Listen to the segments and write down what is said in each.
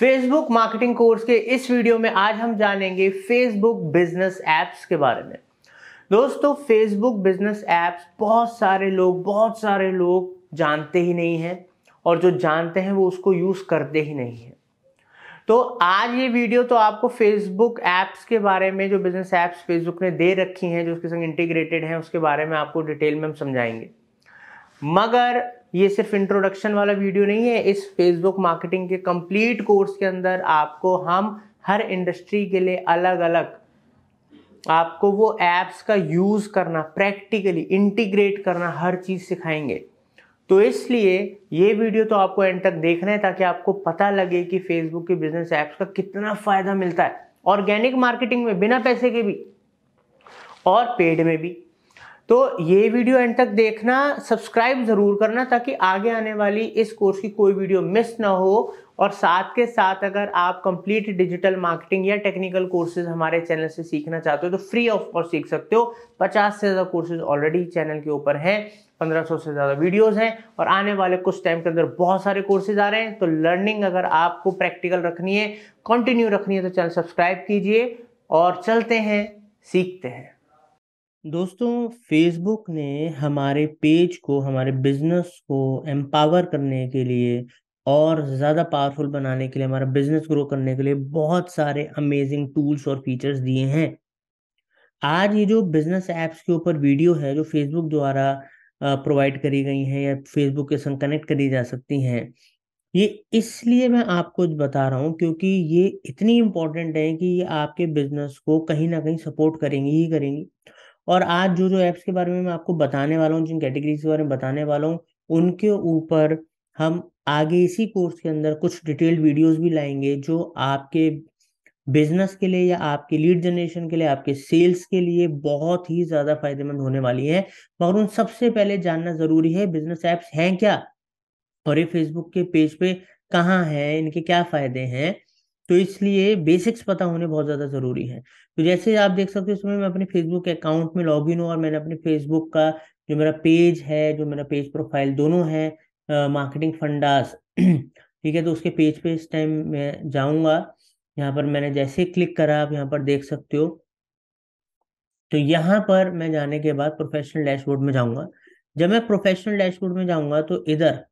Facebook marketing course के इस video में आज हम जानेंगे फेसबुक बिजनेस एप्स के बारे में दोस्तों फेसबुक बिजनेस एप्स बहुत सारे लोग बहुत सारे लोग जानते ही नहीं हैं और जो जानते हैं वो उसको यूज़ करते ही नहीं हैं तो आज ये वीडियो तो आपको फेसबुक ऐप्स के बारे में जो बिजनेस ऐप्स फेसबुक ने दे रखी हैं जो उसके संग इंटीग्रेटेड हैं उसके बारे में आपको डिटेल में हम समझाएंगे मगर ये सिर्फ इंट्रोडक्शन वाला वीडियो नहीं है इस फेसबुक मार्केटिंग के कंप्लीट कोर्स के अंदर आपको हम हर इंडस्ट्री के लिए अलग अलग आपको वो ऐप्स का यूज़ करना प्रैक्टिकली इंटीग्रेट करना हर चीज़ सिखाएंगे तो इसलिए ये वीडियो तो आपको एंड तक देखना है ताकि आपको पता लगे कि फेसबुक के बिजनेस ऐप्स का कितना फायदा मिलता है ऑर्गेनिक मार्केटिंग में बिना पैसे के भी और पेड में भी तो ये वीडियो एंड तक देखना सब्सक्राइब ज़रूर करना ताकि आगे आने वाली इस कोर्स की कोई वीडियो मिस ना हो और साथ के साथ अगर आप कंप्लीट डिजिटल मार्केटिंग या टेक्निकल कोर्सेज हमारे चैनल से सीखना चाहते हो तो फ्री ऑफ कॉस्ट सीख सकते हो पचास से ज़्यादा कोर्सेज ऑलरेडी चैनल के ऊपर हैं 1500 से ज़्यादा वीडियोस हैं और आने वाले कुछ टाइम के अंदर बहुत सारे कोर्सेज आ रहे हैं तो लर्निंग अगर आपको प्रैक्टिकल रखनी है कंटिन्यू रखनी है तो चैनल सब्सक्राइब कीजिए और चलते हैं सीखते हैं दोस्तों फेसबुक ने हमारे पेज को हमारे बिजनेस को एम्पावर करने के लिए और ज़्यादा पावरफुल बनाने के लिए हमारा बिजनेस ग्रो करने के लिए बहुत सारे अमेजिंग टूल्स और फीचर्स दिए हैं आज ये जो बिजनेस एप्स के ऊपर वीडियो है जो फेसबुक द्वारा प्रोवाइड करी गई हैं या फेसबुक के संग कनेक्ट करी जा सकती हैं ये इसलिए मैं आपको बता रहा हूँ क्योंकि ये इतनी इम्पोर्टेंट है कि ये आपके बिजनेस को कहीं ना कहीं सपोर्ट करेंगी ही करेंगी और आज जो जो ऐप्स के बारे में मैं आपको बताने वाला हूँ जिन कैटेगरीज के बारे में बताने वाला हूँ उनके ऊपर हम आगे इसी कोर्स के अंदर कुछ डिटेल्ड वीडियोस भी लाएंगे जो आपके बिजनेस के लिए या आपके लीड जनरेशन के लिए आपके सेल्स के लिए बहुत ही ज्यादा फायदेमंद होने वाली है मगर उन सबसे पहले जानना जरूरी है बिजनेस एप्स हैं क्या और ये फेसबुक के पेज पे कहाँ है इनके क्या फायदे हैं तो इसलिए बेसिक्स पता होने बहुत ज़्यादा ज़रूरी है तो जैसे आप देख सकते हो इसमें मैं अपने फेसबुक अकाउंट में लॉग इन हूँ और मैंने अपने फेसबुक का जो मेरा पेज है जो मेरा पेज प्रोफाइल दोनों है मार्केटिंग फंडास ठीक है तो उसके पेज पे इस टाइम मैं जाऊंगा यहाँ पर मैंने जैसे क्लिक करा आप यहाँ पर देख सकते हो तो यहाँ पर मैं जाने के बाद प्रोफेशनल डैशबोर्ड में जाऊंगा जब मैं प्रोफेशनल डैशबोर्ड में जाऊंगा तो इधर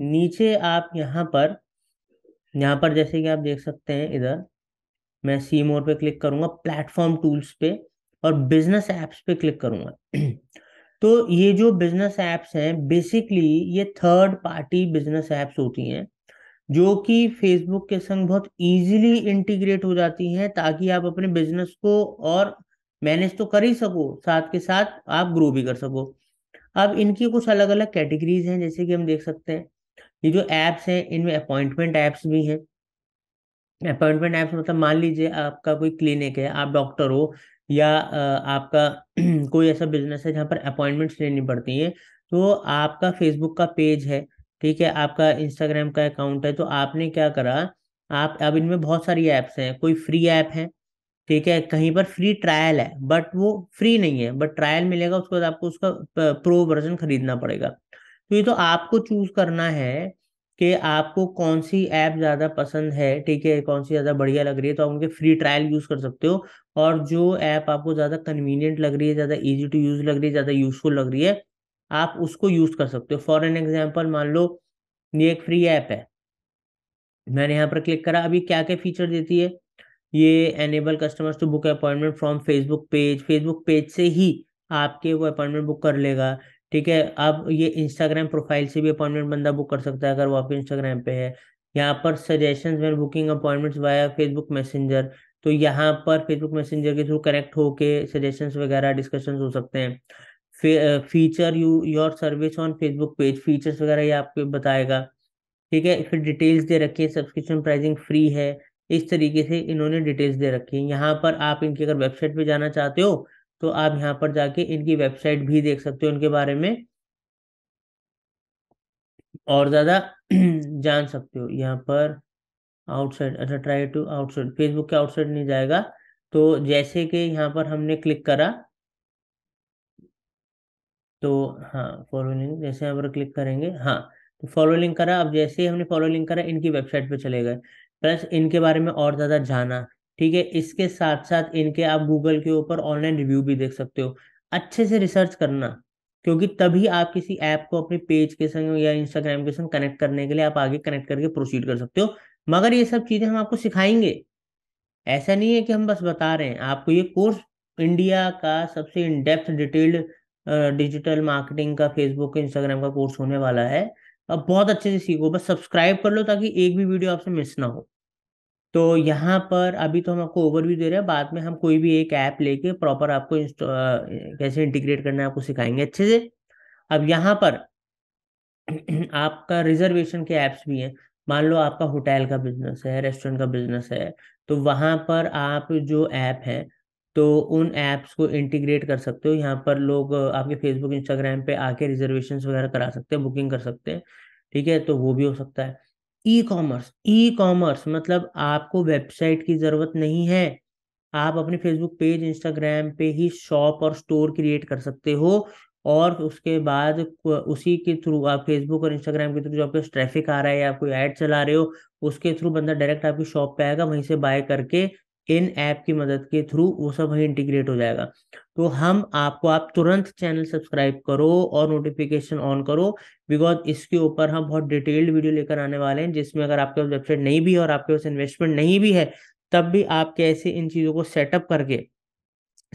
नीचे आप यहाँ पर यहाँ पर जैसे कि आप देख सकते हैं इधर मैं सी मोर पे क्लिक करूंगा प्लेटफॉर्म टूल्स पे और बिजनेस एप्स पे क्लिक करूंगा तो ये जो बिजनेस एप्स हैं बेसिकली ये थर्ड पार्टी बिजनेस एप्स होती हैं जो कि फेसबुक के संग बहुत इजीली इंटीग्रेट हो जाती हैं ताकि आप अपने बिजनेस को और मैनेज तो कर ही सको साथ के साथ आप ग्रो भी कर सको अब इनकी कुछ अलग अलग कैटेगरीज हैं जैसे कि हम देख सकते हैं ये जो ऐप्स हैं इनमें अपॉइंटमेंट ऐप्स भी हैं अपॉइंटमेंट ऐप्स मतलब मान लीजिए आपका कोई क्लिनिक है आप डॉक्टर हो या आपका कोई ऐसा बिजनेस है जहाँ पर अपॉइंटमेंट्स लेनी पड़ती हैं तो आपका फेसबुक का पेज है ठीक है आपका इंस्टाग्राम का अकाउंट है तो आपने क्या करा आप अब इनमें बहुत सारी ऐप्स हैं कोई फ्री ऐप है ठीक है कहीं पर फ्री ट्रायल है बट वो फ्री नहीं है बट ट्रायल मिलेगा उसके बाद आपको उसका प्रो वर्जन खरीदना पड़ेगा तो ये तो आपको चूज करना है कि आपको कौन सी ऐप ज़्यादा पसंद है ठीक है कौन सी ज़्यादा बढ़िया लग रही है तो आप उनके फ्री ट्रायल यूज़ कर सकते हो और जो ऐप आपको ज़्यादा कन्वीनियंट लग रही है ज़्यादा ईजी टू यूज़ लग रही है ज़्यादा यूजफुल लग रही है आप उसको यूज कर सकते हो फॉर एन एग्जाम्पल मान लो ये एक फ्री ऐप है मैंने यहाँ पर क्लिक करा अभी क्या क्या फीचर देती है ये enable customers to book appointment from Facebook page Facebook page से ही आपके वो अपॉइंटमेंट बुक कर लेगा ठीक है आप ये इंस्टाग्राम प्रोफाइल से भी अपॉइंटमेंट बंदा बुक कर सकता है अगर वो आपके इंस्टाग्राम पे है यहाँ पर suggestion booking appointments via Facebook Messenger तो यहाँ पर फेसबुक मैसेंजर के थ्रू कनेक्ट होके सजेशंस वगैरह डिस्कशंस हो सकते हैं feature you your service on Facebook page features वगैरह ये आपको बताएगा ठीक है फिर डिटेल्स दे रखी है सब्सक्रिप्शन प्राइसिंग फ्री है इस तरीके से इन्होंने डिटेल्स दे रखी है यहाँ पर आप इनकी अगर वेबसाइट पे जाना चाहते हो तो आप यहाँ पर जाके इनकी वेबसाइट भी देख सकते हो इनके बारे में और ज़्यादा जान सकते हो यहाँ पर आउटसाइड अच्छा ट्राई टू आउटसाइड फेसबुक के आउटसाइड नहीं जाएगा तो जैसे कि यहाँ पर हमने क्लिक करा तो हाँ फॉलो लिंक जैसे यहाँ पर क्लिक करेंगे हाँ तो फॉलो लिंक करा अब जैसे ही हमने फॉलो लिंक करा इनकी वेबसाइट पे चले गए प्लस इनके बारे में और ज़्यादा जाना ठीक है इसके साथ साथ इनके आप गूगल के ऊपर ऑनलाइन रिव्यू भी देख सकते हो अच्छे से रिसर्च करना क्योंकि तभी आप किसी ऐप को अपने पेज के संग या इंस्टाग्राम के संग कनेक्ट करने के लिए आप आगे कनेक्ट करके प्रोसीड कर सकते हो मगर ये सब चीज़ें हम आपको सिखाएंगे ऐसा नहीं है कि हम बस बता रहे हैं आपको ये कोर्स इंडिया का सबसे इनडेप्थ डिटेल्ड डिजिटल मार्केटिंग का फेसबुक इंस्टाग्राम का कोर्स होने वाला है अब बहुत अच्छे से सीखो बस सब्सक्राइब कर लो ताकि एक भी वीडियो आपसे मिस ना हो तो यहाँ पर अभी तो हम आपको ओवरव्यू दे रहे हैं बाद में हम कोई भी एक ऐप लेके प्रॉपर आपको कैसे इंटीग्रेट करना है आपको सिखाएंगे अच्छे से अब यहाँ पर आपका रिजर्वेशन के ऐप्स भी हैं मान लो आपका होटल का बिजनेस है रेस्टोरेंट का बिजनेस है तो वहां पर आप जो ऐप है तो उन ऐप्स को इंटीग्रेट कर सकते हो यहाँ पर लोग आपके फेसबुक इंस्टाग्राम पे आके रिजर्वेशन वगैरह करा सकते हैं बुकिंग कर सकते हैं ठीक है तो वो भी हो सकता है ई कॉमर्स ई कॉमर्स मतलब आपको वेबसाइट की ज़रूरत नहीं है आप अपने फेसबुक पेज इंस्टाग्राम पे ही शॉप और स्टोर क्रिएट कर सकते हो और उसके बाद उसी के थ्रू आप फेसबुक और इंस्टाग्राम के थ्रू जो आपके ट्रैफिक आ रहा है या कोई ऐड चला रहे हो उसके थ्रू बंदा डायरेक्ट आपकी शॉप पे आएगा वहीं से बाय करके इन ऐप की मदद के थ्रू वो सब वहीं इंटीग्रेट हो जाएगा तो हम आपको आप तुरंत चैनल सब्सक्राइब करो और नोटिफिकेशन ऑन करो बिकॉज इसके ऊपर हम बहुत डिटेल्ड वीडियो लेकर आने वाले हैं जिसमें अगर आपके पास वेबसाइट नहीं भी है और आपके पास इन्वेस्टमेंट नहीं भी है तब भी आप कैसे इन चीज़ों को सेटअप करके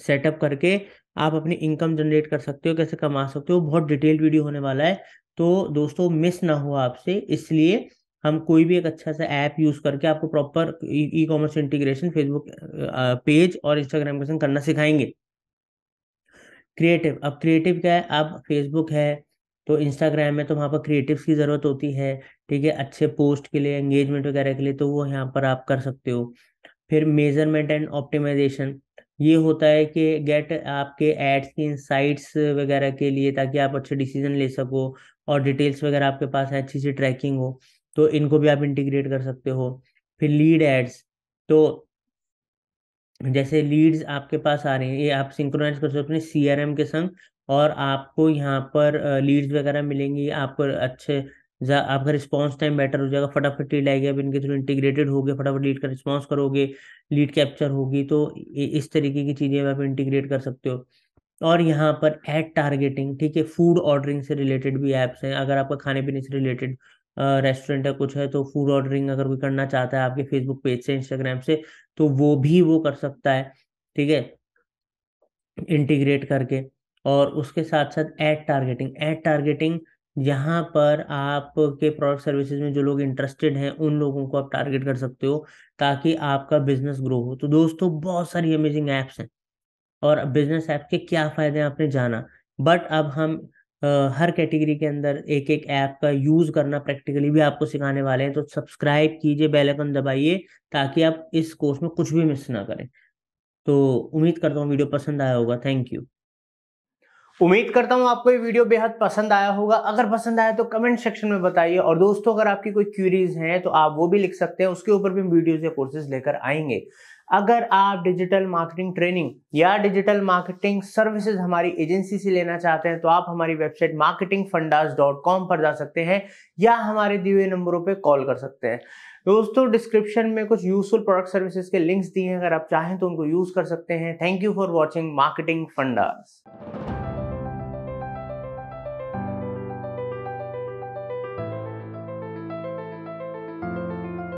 सेटअप करके आप अपनी इनकम जनरेट कर सकते हो कैसे कमा सकते हो बहुत डिटेल्ड वीडियो होने वाला है तो दोस्तों मिस ना हो आपसे इसलिए हम कोई भी एक अच्छा सा ऐप यूज करके आपको proper e commerce integration Facebook page और इंस्टाग्राम के संग करना सिखाएंगे क्रिएटिव अब क्रिएटिव क्या है अब फेसबुक है तो इंस्टाग्राम है तो वहाँ पर क्रिएटिव्स की ज़रूरत होती है ठीक है अच्छे पोस्ट के लिए एंगेजमेंट वगैरह के लिए तो वो यहाँ पर आप कर सकते हो फिर मेजरमेंट एंड ऑप्टिमाइजेशन ये होता है कि गेट आपके एड्स की इंसाइट्स वगैरह के लिए ताकि आप अच्छे डिसीजन ले सको और डिटेल्स वगैरह आपके पास है अच्छी सी ट्रैकिंग हो तो इनको भी आप इंटीग्रेट कर सकते हो फिर लीड एड्स तो जैसे लीड्स आपके पास आ रहे हैं ये आप सिंक्रोनाइज कर सकते हो अपने सी के संग और आपको यहाँ पर लीड्स वगैरह मिलेंगी आपको अच्छे आपका रिस्पांस टाइम बेटर हो जाएगा फटाफट लीड आएगी आप इनके थ्रू इंटीग्रेटेड होगे फटाफट लीड का रिस्पांस करोगे लीड कैप्चर होगी तो इस तरीके की चीज़ें आप इंटीग्रेट कर सकते हो और यहाँ पर एड टारगेटिंग ठीक है फूड ऑर्डरिंग से रिलेटेड भी ऐप्स हैं अगर आपका खाने पीने से रिलेटेड रेस्टोरेंट है कुछ है तो फूड ऑर्डरिंग अगर कोई करना चाहता है आपके फेसबुक पेज से इंस्टाग्राम से तो वो भी वो कर सकता है ठीक है इंटीग्रेट करके और उसके साथ साथ एड टारगेटिंग एड टारगेटिंग यहाँ पर आपके प्रोडक्ट सर्विसेज में जो लोग इंटरेस्टेड हैं उन लोगों को आप टारगेट कर सकते हो ताकि आपका बिजनेस ग्रो हो तो दोस्तों बहुत सारी अमेजिंग ऐप्स हैं और बिजनेस ऐप के क्या फ़ायदे हैं आपने जाना बट अब हम हर कैटेगरी के अंदर एक एक ऐप का यूज करना प्रैक्टिकली भी आपको सिखाने वाले हैं तो सब्सक्राइब कीजिए बेल आइकन दबाइए ताकि आप इस कोर्स में कुछ भी मिस ना करें तो उम्मीद करता हूँ वीडियो पसंद आया होगा थैंक यू उम्मीद करता हूँ आपको ये वीडियो बेहद पसंद आया होगा अगर पसंद आया तो कमेंट सेक्शन में बताइए और दोस्तों अगर आपकी कोई क्यूरीज हैं तो आप वो भी लिख सकते हैं उसके ऊपर भी हम वीडियोज या कोर्सेज लेकर आएंगे अगर आप डिजिटल मार्केटिंग ट्रेनिंग या डिजिटल मार्केटिंग सर्विसेज हमारी एजेंसी से लेना चाहते हैं तो आप हमारी वेबसाइट मार्केटिंग पर जा सकते हैं या हमारे दिए हुए नंबरों पर कॉल कर सकते हैं दोस्तों डिस्क्रिप्शन में कुछ यूजफुल प्रोडक्ट सर्विसेज के लिंक्स दिए हैं अगर आप चाहें तो उनको यूज कर सकते हैं thank you for watching marketing fundas